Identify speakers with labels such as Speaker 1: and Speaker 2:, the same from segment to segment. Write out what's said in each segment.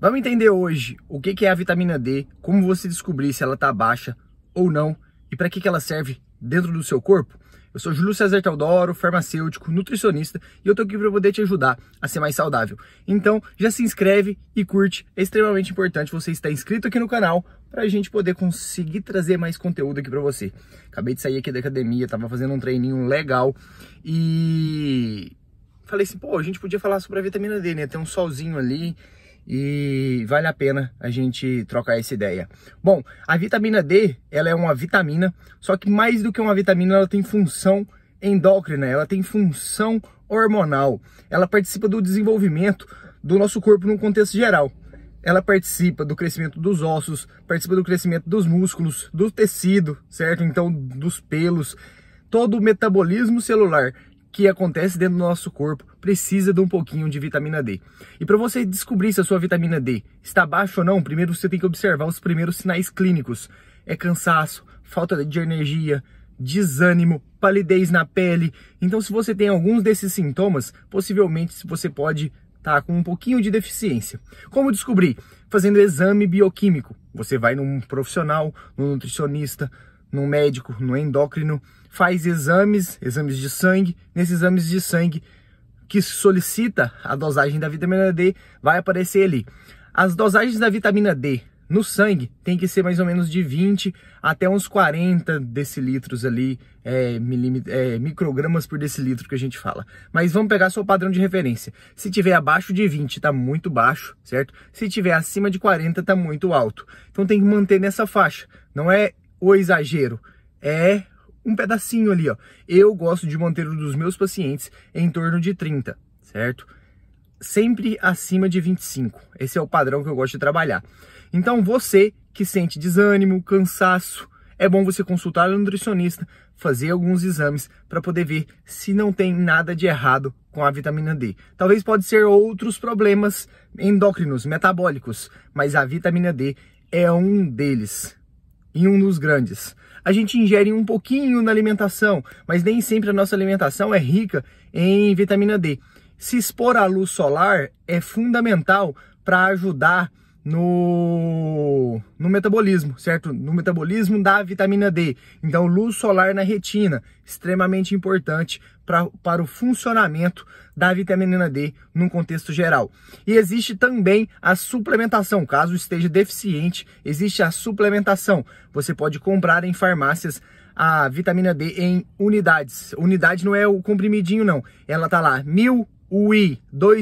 Speaker 1: Vamos entender hoje o que é a vitamina D, como você descobrir se ela está baixa ou não e para que ela serve dentro do seu corpo. Eu sou Júlio César Teodoro, farmacêutico, nutricionista e eu tô aqui para poder te ajudar a ser mais saudável. Então já se inscreve e curte, é extremamente importante você estar inscrito aqui no canal para a gente poder conseguir trazer mais conteúdo aqui para você. Acabei de sair aqui da academia, tava fazendo um treininho legal e falei assim, pô, a gente podia falar sobre a vitamina D, né? Tem um solzinho ali e vale a pena a gente trocar essa ideia. Bom, a vitamina D, ela é uma vitamina, só que mais do que uma vitamina, ela tem função endócrina, ela tem função hormonal. Ela participa do desenvolvimento do nosso corpo num contexto geral. Ela participa do crescimento dos ossos, participa do crescimento dos músculos, do tecido, certo? Então, dos pelos, todo o metabolismo celular que acontece dentro do nosso corpo precisa de um pouquinho de vitamina D. E para você descobrir se a sua vitamina D está baixa ou não, primeiro você tem que observar os primeiros sinais clínicos. É cansaço, falta de energia, desânimo, palidez na pele. Então, se você tem alguns desses sintomas, possivelmente você pode tá com um pouquinho de deficiência. Como descobrir? Fazendo exame bioquímico. Você vai num profissional, num nutricionista, no médico, no endócrino, faz exames, exames de sangue. Nesses exames de sangue que solicita a dosagem da vitamina D, vai aparecer ali. As dosagens da vitamina D no sangue tem que ser mais ou menos de 20 até uns 40 decilitros ali, é, é, microgramas por decilitro que a gente fala. Mas vamos pegar seu padrão de referência. Se tiver abaixo de 20, está muito baixo, certo? Se tiver acima de 40, está muito alto. Então tem que manter nessa faixa. Não é o exagero, é um pedacinho ali, ó. Eu gosto de manter o dos meus pacientes em torno de 30, certo? Sempre acima de 25. Esse é o padrão que eu gosto de trabalhar. Então, você que sente desânimo, cansaço, é bom você consultar o um nutricionista, fazer alguns exames para poder ver se não tem nada de errado com a vitamina D. Talvez pode ser outros problemas endócrinos, metabólicos, mas a vitamina D é um deles em um dos grandes. A gente ingere um pouquinho na alimentação, mas nem sempre a nossa alimentação é rica em vitamina D. Se expor à luz solar é fundamental para ajudar no, no metabolismo, certo? No metabolismo da vitamina D. Então, luz solar na retina, extremamente importante pra, para o funcionamento da vitamina D num contexto geral. E existe também a suplementação, caso esteja deficiente, existe a suplementação. Você pode comprar em farmácias a vitamina D em unidades. Unidade não é o comprimidinho, não. Ela tá lá, mil UI,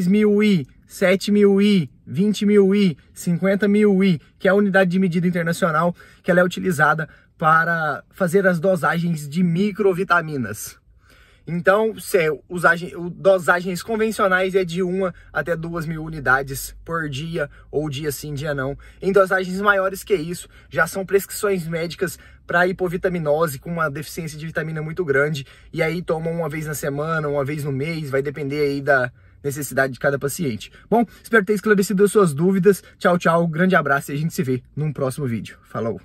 Speaker 1: mil UI, mil UI, 20 mil i, 50 mil i, que é a unidade de medida internacional que ela é utilizada para fazer as dosagens de microvitaminas. Então, se, usagem, dosagens convencionais é de 1 até 2 mil unidades por dia, ou dia sim, dia não. Em dosagens maiores que isso, já são prescrições médicas para hipovitaminose, com uma deficiência de vitamina muito grande, e aí tomam uma vez na semana, uma vez no mês, vai depender aí da, necessidade de cada paciente. Bom, espero ter esclarecido as suas dúvidas. Tchau, tchau, grande abraço e a gente se vê num próximo vídeo. Falou!